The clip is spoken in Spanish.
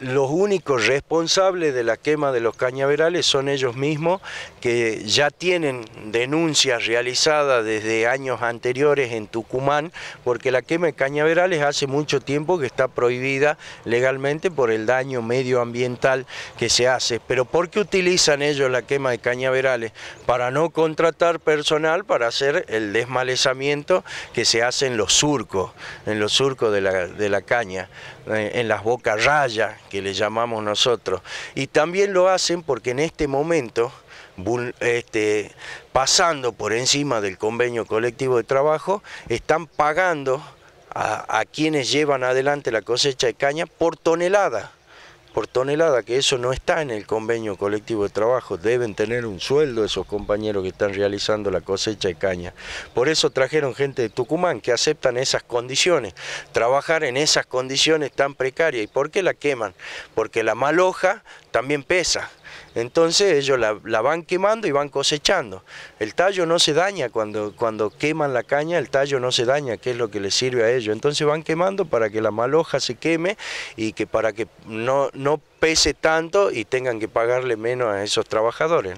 los únicos responsables de la quema de los cañaverales son ellos mismos, que ya tienen denuncias realizadas desde años anteriores en Tucumán, porque la quema de cañaverales hace mucho tiempo que está prohibida legalmente por el daño medioambiental que se hace. Pero ¿por qué utilizan ellos la quema de cañaverales? Para no contratar personal para hacer el desmalezamiento que se hace en los surcos, en los surcos de la, caña, eh, en las bocas rayas que le llamamos nosotros. Y también lo hacen porque en este momento, este, pasando por encima del convenio colectivo de trabajo, están pagando a, a quienes llevan adelante la cosecha de caña por tonelada por tonelada, que eso no está en el convenio colectivo de trabajo, deben tener un sueldo esos compañeros que están realizando la cosecha de caña. Por eso trajeron gente de Tucumán que aceptan esas condiciones, trabajar en esas condiciones tan precarias. ¿Y por qué la queman? Porque la maloja también pesa. Entonces ellos la, van quemando y van cosechando. El tallo no se daña cuando, cuando queman la caña, el tallo no se daña, que es lo que les sirve a ellos. Entonces van quemando para que la maloja se queme y que para que no, pese tanto y tengan que pagarle menos a esos trabajadores.